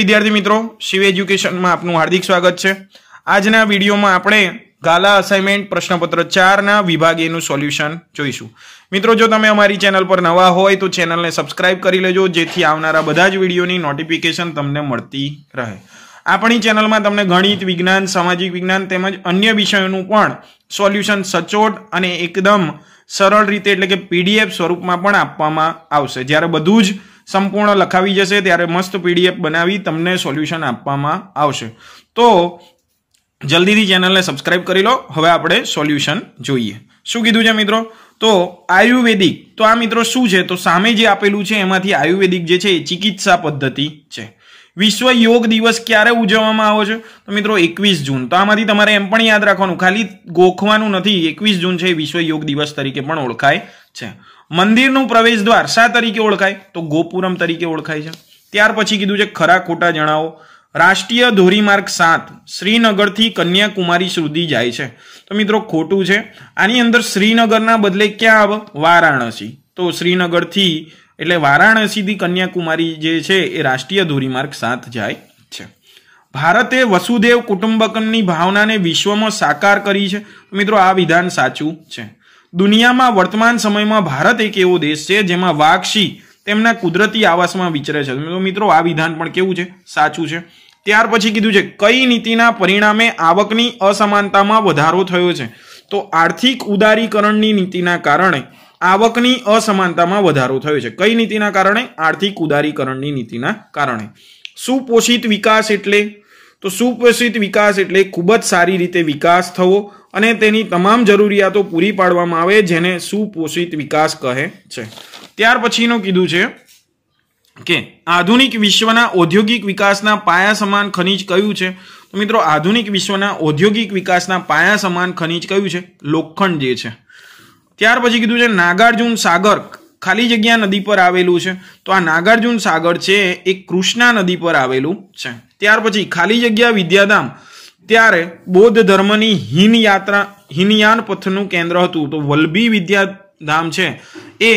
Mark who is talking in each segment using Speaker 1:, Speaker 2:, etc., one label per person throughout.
Speaker 1: વિદ્યાર્થી મિત્રો શિવ એજ્યુકેશનમાં આપનું હાર્દિક સ્વાગત છે આજના વિડીયોમાં આપણે ગાલા અસાઇનમેન્ટ પ્રશ્નપત્ર ચારના વિભાગીયનું સોલ્યુશન જોઈશું મિત્રો જો તમે અમારી ચેનલ પર નવા હોય તો ચેનલને સબસ્ક્રાઇબ કરી લેજો જેથી આવનારા બધા જ વિડીયોની નોટિફિકેશન તમને મળતી રહે આપણી ચેનલમાં તમને ગણિત વિજ્ઞાન સામાજિક વિજ્ઞાન તેમજ અન્ય વિષયોનું પણ સોલ્યુશન સચોટ અને એકદમ સરળ રીતે એટલે કે પીડીએફ સ્વરૂપમાં પણ આપવામાં આવશે જ્યારે બધું જ સંપૂર્ણ લખાવી જશે ત્યારે મસ્ત પીડીએફ બનાવી તમને સોલ્યુશન આપવામાં આવશે તો જલ્દીથી ચેનલને સબસ્ક્રાઇબ કરી લો હવે આપણે સોલ્યુશન જોઈએ શું કીધું છે મિત્રો તો આયુર્વેદિક તો આ મિત્રો શું છે તો સામે જે આપેલું છે એમાંથી આયુર્વેદિક જે છે એ ચિકિત્સા પદ્ધતિ છે વિશ્વ યોગ દિવસ ક્યારે ઉજવવામાં આવે છે તો મિત્રો એકવીસ જૂન તો આમાંથી તમારે એમ પણ યાદ રાખવાનું ખાલી ગોખવાનું નથી એકવીસ જૂન છે વિશ્વ યોગ દિવસ તરીકે પણ ઓળખાય છે મંદિરનું પ્રવેશ દ્વાર શા તરીકે ઓળખાય તો ગોપુરમ તરીકે ઓળખાય છે ત્યાર પછી કીધું છે ખરા ખોટા જણાવો રાષ્ટ્રીય ધોરીમાર્ગ સાત શ્રીનગરથી કન્યાકુમારી સુધી જાય છે તો મિત્રો ખોટું છે આની અંદર શ્રીનગરના બદલે ક્યાં આવે વારાણસી તો શ્રીનગરથી એટલે વારાણસીથી કન્યાકુમારી જે છે એ રાષ્ટ્રીય ધોરીમાર્ગ સાત જાય છે ભારતે વસુદેવ કુટુંબકમની ભાવનાને વિશ્વમાં સાકાર કરી છે મિત્રો આ વિધાન સાચું છે દુનિયામાં વર્તમાન સમયમાં ભારત એક એવો દેશ છે જેમાં વાક્ષી તેમના કુદરતી આવાસમાં વિચરે છે તો મિત્રો આ વિધાન પણ કેવું છે સાચું છે ત્યાર પછી કીધું છે કઈ નીતિના પરિણામે આવકની અસમાનતામાં વધારો થયો છે તો આર્થિક ઉદારીકરણની નીતિના કારણે આવકની અસમાનતામાં વધારો થયો છે કઈ નીતિના કારણે આર્થિક ઉદારીકરણની નીતિના કારણે સુપોષિત વિકાસ એટલે તો સુપોષિત વિકાસ એટલે ખૂબ જ સારી રીતે વિકાસ થવો અને તેની તમામ જરૂરિયાતો પૂરી પાડવામાં આવે જેને સુપોષિત વિકાસ કહે છે ત્યાર પછીનું કીધું છે કે આધુનિક વિશ્વના ઔદ્યોગિક વિકાસના પાયા સમાન ખનિજ કયું છે તો મિત્રો આધુનિક વિશ્વના ઔદ્યોગિક વિકાસના પાયા સમાન ખનિજ કયું છે લોખંડ જે છે ત્યાર પછી કીધું છે નાગાર્જુન સાગર ખાલી જગ્યા નદી પર આવેલું છે તો આ નાગાર્જુન સાગર છે એ કૃષ્ણા નદી પર આવેલું છે ત્યાર પછી ખાલી જગ્યા વિદ્યાધામ ત્યારે બૌદ્ધ ધર્મની હિનયાત્રા હિનયાન પથનું કેન્દ્ર હતું તો વલ્લભી વિદ્યાધામ છે એ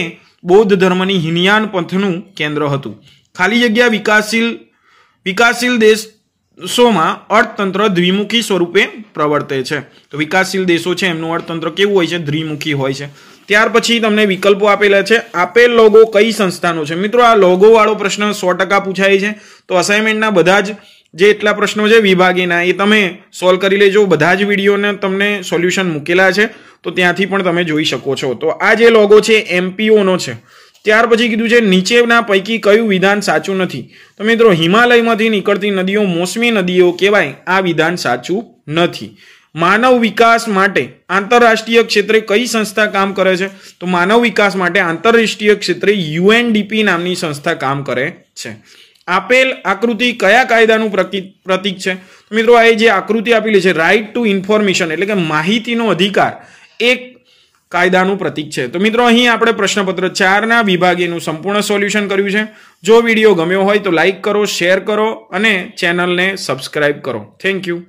Speaker 1: બૌદ્ધ ધર્મની હિનયાન પથનું કેન્દ્ર હતું ખાલી જગ્યા વિકાસશીલ વિકાસશીલ દેશોમાં અર્થતંત્ર દ્વિમુખી સ્વરૂપે પ્રવર્તે છે તો વિકાસશીલ દેશો છે એમનું અર્થતંત્ર કેવું હોય છે દ્વિમુખી હોય છે ત્યાર પછી તમને વિકલ્પો આપેલા છે આપેલ લોગો કઈ સંસ્થાનો છે મિત્રો આ લોગો વાળો પ્રશ્ન સો ટકા પૂછાય છે તો અસાઇનમેન્ટના બધા જ જે એટલા પ્રશ્નો છે વિભાગીના એ તમે સોલ્વ કરી લેજો બધા જ વિડીયોને તમને સોલ્યુશન મૂકેલા છે તો ત્યાંથી પણ તમે જોઈ શકો છો તો આ જે લોગો છે એમપીઓનો છે ત્યાર પછી કીધું છે નીચેના પૈકી કયું વિધાન સાચું નથી તો મિત્રો હિમાલયમાંથી નીકળતી નદીઓ મોસમી નદીઓ કહેવાય આ વિધાન સાચું નથી માનવ વિકાસ માટે આંતરરાષ્ટ્રીય ક્ષેત્રે કઈ સંસ્થા કામ કરે છે તો માનવ વિકાસ માટે આંતરરાષ્ટ્રીય ક્ષેત્રે યુએનડીપી નામની સંસ્થા કામ કરે છે આપેલ આકૃતિ કયા કાયદાનું પ્રતીક છે મિત્રો આ જે આકૃતિ આપેલી છે રાઇટ ટુ ઇન્ફોર્મેશન એટલે કે માહિતીનો અધિકાર એક કાયદાનું પ્રતીક છે તો મિત્રો અહીં આપણે પ્રશ્નપત્ર ચારના વિભાગેનું સંપૂર્ણ સોલ્યુશન કર્યું છે જો વિડીયો ગમ્યો હોય તો લાઇક કરો શેર કરો અને ચેનલને સબસ્ક્રાઇબ કરો થેન્ક યુ